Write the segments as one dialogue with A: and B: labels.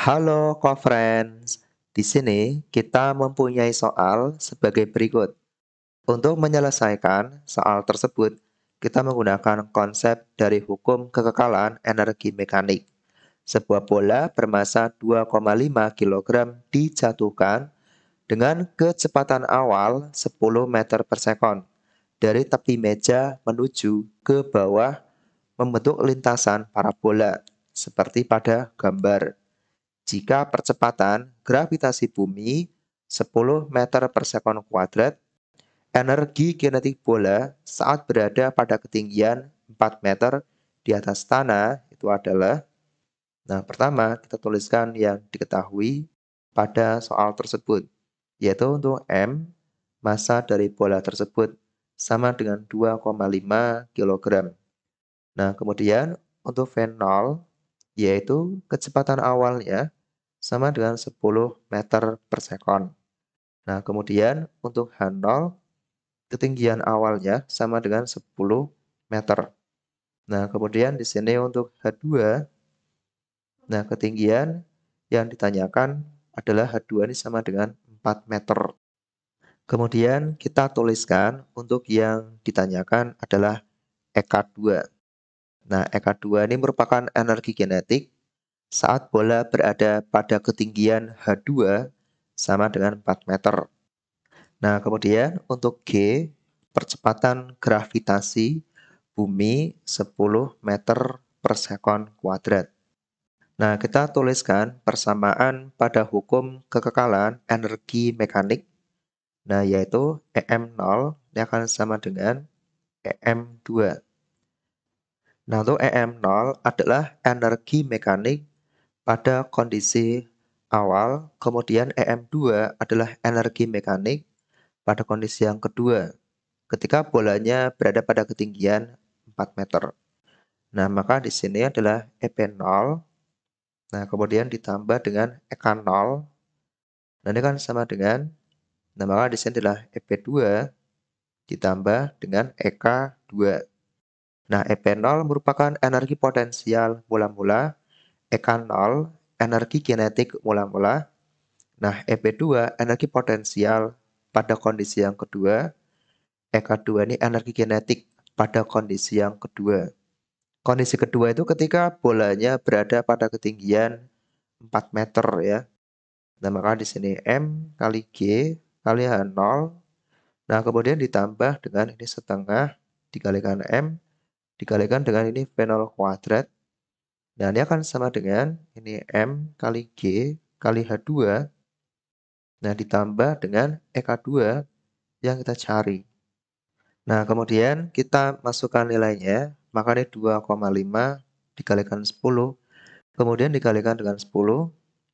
A: Halo co-friends, di sini kita mempunyai soal sebagai berikut. Untuk menyelesaikan soal tersebut, kita menggunakan konsep dari hukum kekekalan energi mekanik. Sebuah bola bermassa 2,5 kg dijatuhkan dengan kecepatan awal 10 meter per second dari tepi meja menuju ke bawah membentuk lintasan parabola seperti pada gambar jika percepatan gravitasi bumi 10 meter per sekon kuadrat, energi kinetik bola saat berada pada ketinggian 4 meter di atas tanah itu adalah Nah, pertama kita tuliskan yang diketahui pada soal tersebut, yaitu untuk M, massa dari bola tersebut sama dengan 2,5 kg. Nah, kemudian untuk V0, yaitu kecepatan awalnya sama dengan 10 meter per sekon. Nah, kemudian untuk H0, ketinggian awalnya sama dengan 10 meter. Nah, kemudian di sini untuk H2, nah ketinggian yang ditanyakan adalah H2 ini sama dengan 4 meter. Kemudian kita tuliskan untuk yang ditanyakan adalah EK2. Nah, EK2 ini merupakan energi kinetik saat bola berada pada ketinggian H2 sama dengan 4 meter. Nah, kemudian untuk G, percepatan gravitasi bumi 10 meter per sekon kuadrat. Nah, kita tuliskan persamaan pada hukum kekekalan energi mekanik. Nah, yaitu EM0 ini akan sama dengan EM2. Nah, untuk EM0 adalah energi mekanik pada kondisi awal, kemudian EM2 adalah energi mekanik pada kondisi yang kedua, ketika bolanya berada pada ketinggian 4 meter. Nah, maka di sini adalah EP0, nah kemudian ditambah dengan EK0, nah ini kan sama dengan, nah maka di sini adalah EP2 ditambah dengan EK2. Nah, EP0 merupakan energi potensial mula-mula EK0 energi kinetik mula-mula. Nah, EP2 energi potensial pada kondisi yang kedua. EK2 ini energi kinetik pada kondisi yang kedua. Kondisi kedua itu ketika bolanya berada pada ketinggian 4 meter ya. Nah, maka di sini M kali G kali H0. Nah, kemudian ditambah dengan ini setengah dikalikan M dikalikan dengan ini V0 kuadrat Nah, ini akan sama dengan ini M kali G kali H2. Nah, ditambah dengan EK2 yang kita cari. Nah, kemudian kita masukkan nilainya. Makanya 2,5 dikalikan 10. Kemudian dikalikan dengan 10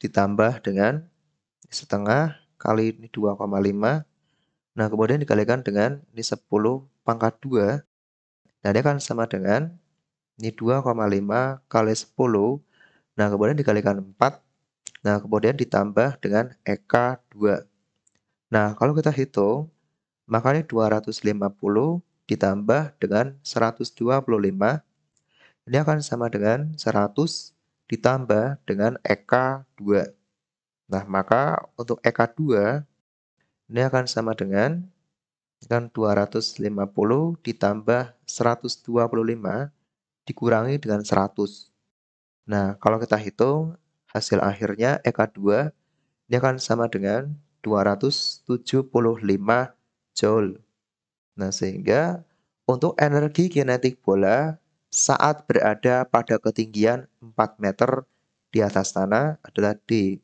A: ditambah dengan setengah kali ini 2,5. Nah, kemudian dikalikan dengan ini 10 pangkat 2. Nah, ini akan sama dengan ini 2,5 kali 10. Nah, kemudian dikalikan 4. Nah, kemudian ditambah dengan EK2. Nah, kalau kita hitung, makanya 250 ditambah dengan 125. Ini akan sama dengan 100 ditambah dengan EK2. Nah, maka untuk EK2 ini akan sama dengan kan 250 ditambah 125 dikurangi dengan 100. Nah, kalau kita hitung, hasil akhirnya EK2 ini akan sama dengan 275 Joule. Nah, sehingga untuk energi kinetik bola saat berada pada ketinggian 4 meter di atas tanah adalah D.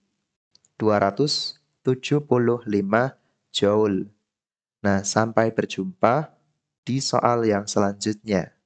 A: 275 Joule. Nah, sampai berjumpa di soal yang selanjutnya.